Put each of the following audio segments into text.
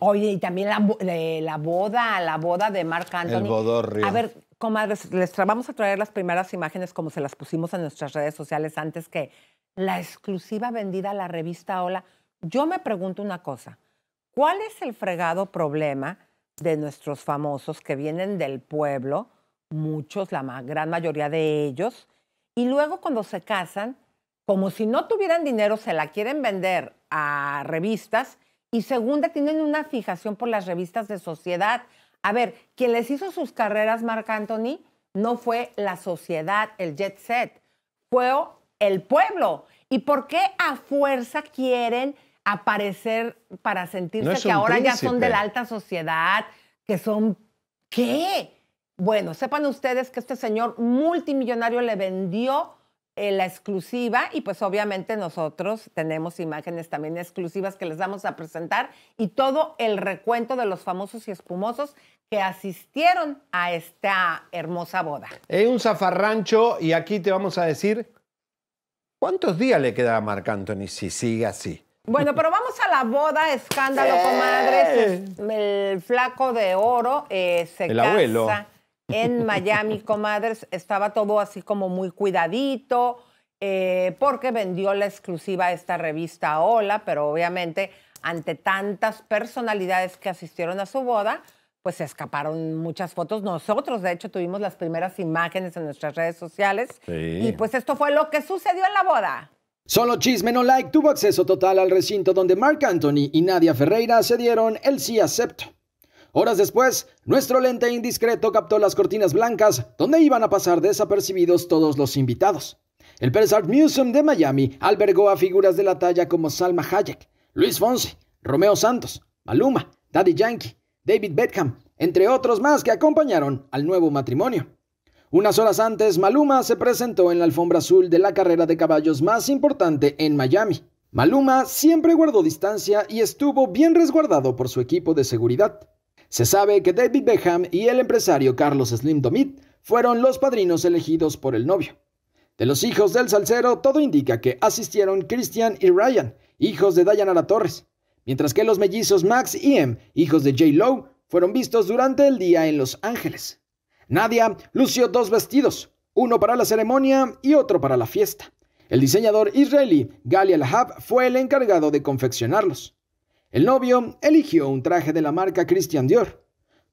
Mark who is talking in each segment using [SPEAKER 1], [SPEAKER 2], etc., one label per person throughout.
[SPEAKER 1] Oye, y también la, eh, la boda, la boda de Marc Anthony. A ver, comadres, les vamos a traer las primeras imágenes como se las pusimos en nuestras redes sociales antes que la exclusiva vendida a la revista Hola. Yo me pregunto una cosa. ¿Cuál es el fregado problema de nuestros famosos que vienen del pueblo? Muchos, la gran mayoría de ellos. Y luego cuando se casan, como si no tuvieran dinero, se la quieren vender a revistas y segunda, tienen una fijación por las revistas de sociedad. A ver, quien les hizo sus carreras, Marc Anthony, no fue la sociedad, el jet set, fue el pueblo. ¿Y por qué a fuerza quieren aparecer para sentirse que ahora ya son de la alta sociedad, que son... ¿Qué? Bueno, sepan ustedes que este señor multimillonario le vendió la exclusiva y pues obviamente nosotros tenemos imágenes también exclusivas que les vamos a presentar y todo el recuento de los famosos y espumosos que asistieron a esta hermosa boda.
[SPEAKER 2] Es un zafarrancho y aquí te vamos a decir cuántos días le queda a Marc Anthony si sigue así.
[SPEAKER 1] Bueno, pero vamos a la boda, escándalo, comadres. El flaco de oro eh, se el Abuelo en Miami, comadres, estaba todo así como muy cuidadito, eh, porque vendió la exclusiva a esta revista Hola, pero obviamente ante tantas personalidades que asistieron a su boda, pues se escaparon muchas fotos. Nosotros, de hecho, tuvimos las primeras imágenes en nuestras redes sociales. Y pues esto fue lo que sucedió en la boda.
[SPEAKER 3] Solo Chisme No Like tuvo acceso total al recinto donde Mark Anthony y Nadia Ferreira se dieron el sí acepto. Horas después, nuestro lente indiscreto captó las cortinas blancas donde iban a pasar desapercibidos todos los invitados. El Pérez Art Museum de Miami albergó a figuras de la talla como Salma Hayek, Luis Fonse, Romeo Santos, Maluma, Daddy Yankee, David Beckham, entre otros más que acompañaron al nuevo matrimonio. Unas horas antes, Maluma se presentó en la alfombra azul de la carrera de caballos más importante en Miami. Maluma siempre guardó distancia y estuvo bien resguardado por su equipo de seguridad. Se sabe que David Beckham y el empresario Carlos Slim Domit fueron los padrinos elegidos por el novio. De los hijos del salsero, todo indica que asistieron Christian y Ryan, hijos de la Torres, mientras que los mellizos Max y Em, hijos de Jay Lowe, fueron vistos durante el día en Los Ángeles. Nadia lució dos vestidos, uno para la ceremonia y otro para la fiesta. El diseñador israelí Gali al fue el encargado de confeccionarlos. El novio eligió un traje de la marca Christian Dior.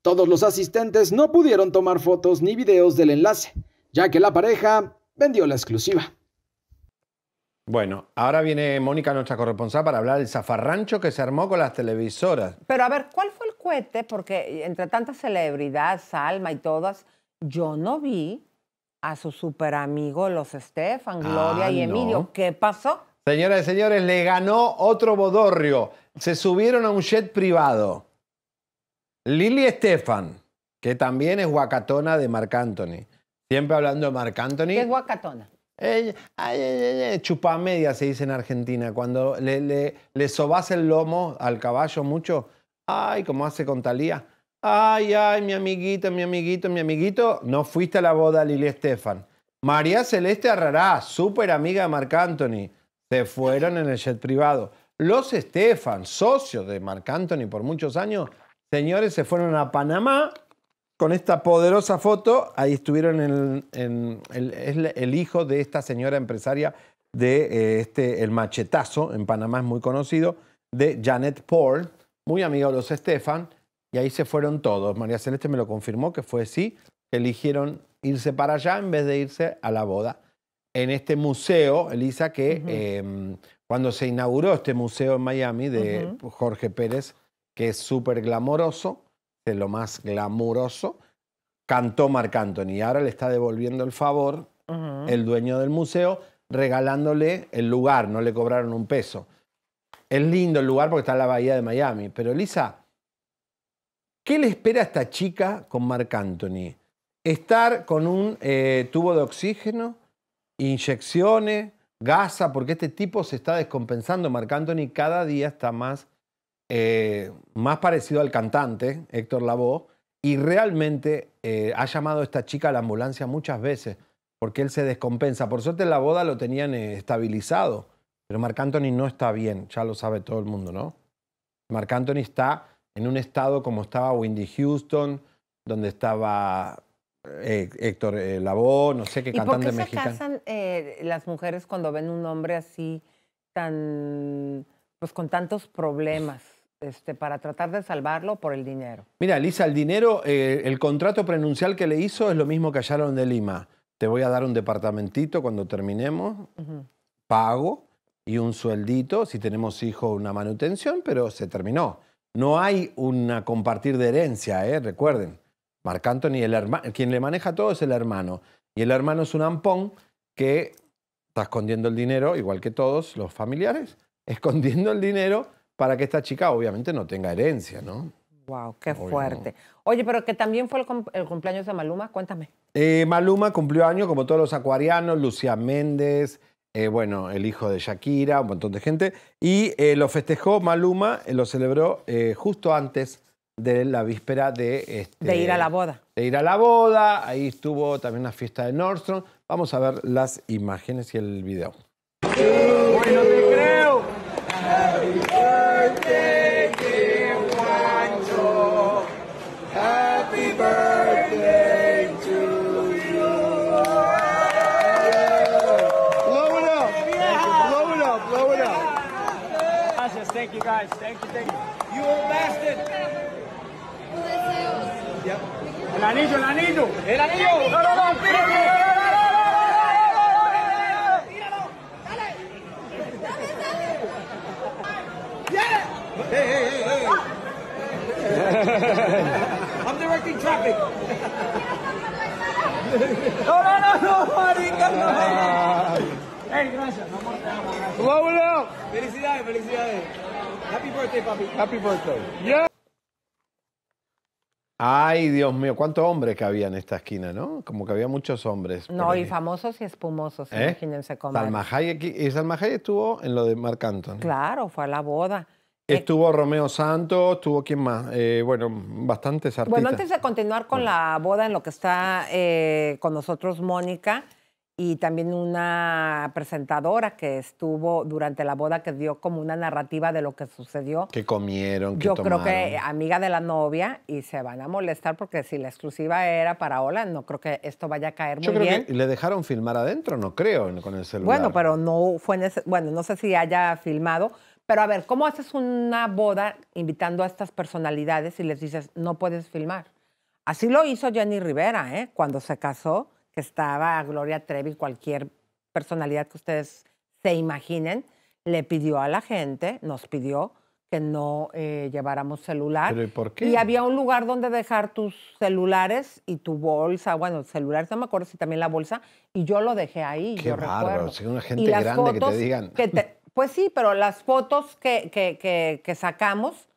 [SPEAKER 3] Todos los asistentes no pudieron tomar fotos ni videos del enlace, ya que la pareja vendió la exclusiva.
[SPEAKER 2] Bueno, ahora viene Mónica, nuestra corresponsal, para hablar del zafarrancho que se armó con las televisoras.
[SPEAKER 1] Pero a ver, ¿cuál fue el cohete? Porque entre tanta celebridad, Salma y todas, yo no vi a su super amigo los Estefan, Gloria ah, y Emilio. ¿Qué pasó?
[SPEAKER 2] Señoras y señores, le ganó otro bodorrio se subieron a un jet privado. Lily Estefan, que también es guacatona de Marc Anthony. Siempre hablando de Marc Anthony. ¿Qué es
[SPEAKER 1] guacatona?
[SPEAKER 2] Ay, se dice en Argentina. Cuando le, le, el lomo al caballo mucho, ay, como hace con Talía. Ay, ay, mi amiguito, mi amiguito, mi amiguito. No fuiste a la boda Lili Estefan. María Celeste Arrará, súper amiga de Marc Anthony. Se fueron en el jet privado. Los Stefan, socios de Marc Anthony por muchos años, señores, se fueron a Panamá con esta poderosa foto. Ahí estuvieron el, hijo de esta señora empresaria de eh, este, el machetazo, en Panamá es muy conocido, de Janet Paul, muy amigo de los Stefan. Y ahí se fueron todos. María Celeste me lo confirmó que fue así, eligieron irse para allá en vez de irse a la boda. En este museo, Elisa, que cuando se inauguró este museo en Miami de Jorge Pérez, que es súper glamoroso, de lo más glamuroso, cantó Marc Anthony. Ahora le está devolviendo el favor el dueño del museo, regalándole el lugar, no le cobraron un peso. Es lindo el lugar porque está en la bahía de Miami, pero Lisa, ¿qué le espera a esta chica con Marc Anthony? Estar con un eh, tubo de oxígeno, inyecciones, Gaza, porque este tipo se está descompensando. Marc Anthony cada día está más, eh, más parecido al cantante, Héctor Lavoe, y realmente eh, ha llamado a esta chica a la ambulancia muchas veces, porque él se descompensa. Por suerte en la boda lo tenían eh, estabilizado, pero Marc Anthony no está bien, ya lo sabe todo el mundo, ¿no? Marc Anthony está en un estado como estaba Wendy Houston, donde estaba eh, Héctor eh, Labo, no sé qué cantante mexicano. ¿Y por qué se casan
[SPEAKER 1] eh, las mujeres cuando ven un hombre así tan, pues con tantos problemas? Este, para tratar de salvarlo por el dinero.
[SPEAKER 2] Mira, Lisa, el dinero, el contrato prenuncial que le hizo es lo mismo que hallaron de Lima. Te voy a dar un departamentito cuando terminemos, pago y un sueldito, si tenemos hijo una manutención, pero se terminó. No hay una compartir de herencia, ¿eh? recuerden. Marc Anthony, el hermano, quien le maneja todo es el hermano. Y el hermano es un ampón que está escondiendo el dinero, igual que todos los familiares, escondiendo el dinero para que esta chica obviamente no tenga herencia, ¿no? Wow, qué fuerte.
[SPEAKER 1] Oye, pero que también fue el, cumpleaños de Maluma, cuéntame.
[SPEAKER 2] Eh, Maluma cumplió año como todos los acuarianos, Lucía Méndez, eh, bueno, el hijo de Shakira, un montón de gente, y eh, lo festejó Maluma, lo celebró justo antes de la víspera de... Este, de ir a la boda. De ir a la boda, ahí estuvo también la fiesta de Nordstrom. Vamos a ver las imágenes y el video. Bueno, te
[SPEAKER 3] creo. Happy birthday, dear Juancho. Happy birthday to you. Blow up. Blow up. up. Gracias. Thank you guys. Thank you. Thank you. You old bastard. El anillo, el anillo. El anillo. No, no, no, dale hey, hey, hey. I'm traffic. no, no, no, no, no. Hey, gracias, No, no, Felicidades, felicidades. Happy birthday, papi. Happy birthday. Yeah.
[SPEAKER 2] Ay, Dios mío, cuántos hombres que había en esta esquina, ¿no? Como que había muchos hombres. No, y
[SPEAKER 1] famosos y espumosos, ¿Eh? imagínense cómo. Salma
[SPEAKER 2] Hayek, y estuvo en lo de Marc Anthony. Claro, fue a la boda. Eh, estuvo Romeo Santos, estuvo quién más, eh, bueno, bastantes artistas. Bueno, antes
[SPEAKER 1] de continuar con la boda en lo que está con nosotros Mónica, y también una presentadora que estuvo durante la boda que dio como una narrativa de lo que sucedió.
[SPEAKER 2] Que comieron, Yo creo que
[SPEAKER 1] amiga de la novia y se van a molestar porque si la exclusiva era para Ola, no creo que esto vaya a caer muy creo bien.
[SPEAKER 2] le dejaron filmar adentro, no creo, con el celular. Bueno, pero
[SPEAKER 1] no fue bueno, no sé si haya filmado, pero a ver, ¿cómo haces una boda invitando a estas personalidades y les dices, "No puedes filmar"? Así lo hizo Jenny Rivera, ¿eh? Cuando se casó que estaba Gloria Trevi, cualquier personalidad que ustedes se imaginen, le pidió a la gente, nos pidió que no eh, lleváramos celular. ¿Pero y por qué? Y había un lugar donde dejar tus celulares y tu bolsa, bueno, celulares, no me acuerdo si también la bolsa, y yo lo dejé ahí. Qué raro, si
[SPEAKER 2] una gente grande que te digan.
[SPEAKER 1] pues sí, pero las fotos que, que, sacamos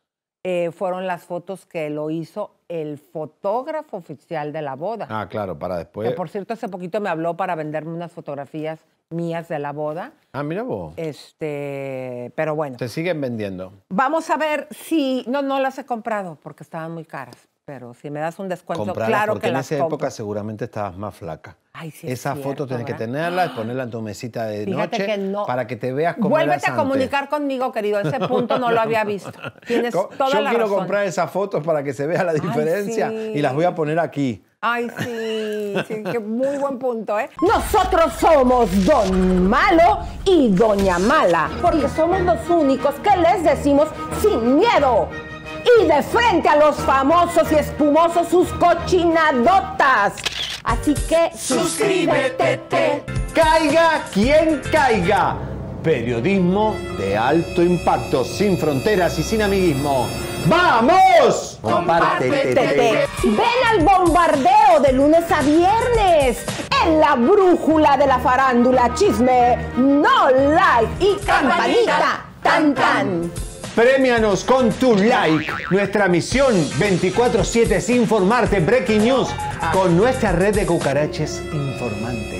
[SPEAKER 1] eh, fueron las fotos que lo hizo el fotógrafo oficial de la boda.
[SPEAKER 2] Ah, claro, para después. Que por
[SPEAKER 1] cierto, hace poquito me habló para venderme unas fotografías mías de la boda.
[SPEAKER 2] Ah, mira vos. Este, pero bueno. Te siguen vendiendo.
[SPEAKER 1] Vamos a ver si. No, no las he comprado porque estaban muy caras pero si me das un descuento, claro porque que en esa época
[SPEAKER 2] seguramente estabas más flaca.
[SPEAKER 1] Ay, sí Esa foto tienes que ¿eh?
[SPEAKER 2] tenerla y ponerla en tu mesita de noche que no. para que te veas como Vuélvete a comunicar
[SPEAKER 1] conmigo, querido. Ese punto no lo había visto. Tienes la toda Yo quiero comprar
[SPEAKER 2] esas fotos para que se vea la diferencia y las voy a poner aquí.
[SPEAKER 1] Ay, sí, sí que muy buen punto, ¿eh? Nosotros somos Don Malo y Doña Mala, porque somos los únicos que les decimos sin miedo y de frente a los famosos y espumosos sus cochinadotas.
[SPEAKER 2] Así que suscríbete. Caiga quien caiga. Periodismo de alto impacto, sin fronteras y sin amiguismo. ¡Vamos!
[SPEAKER 3] Comparte. Ven
[SPEAKER 1] al bombardeo de lunes a viernes en la brújula de la farándula, chisme, no like y campanita, tan tan.
[SPEAKER 2] Premianos con tu like. Nuestra misión 24-7 es informarte. Breaking News con nuestra red de cucaraches informantes.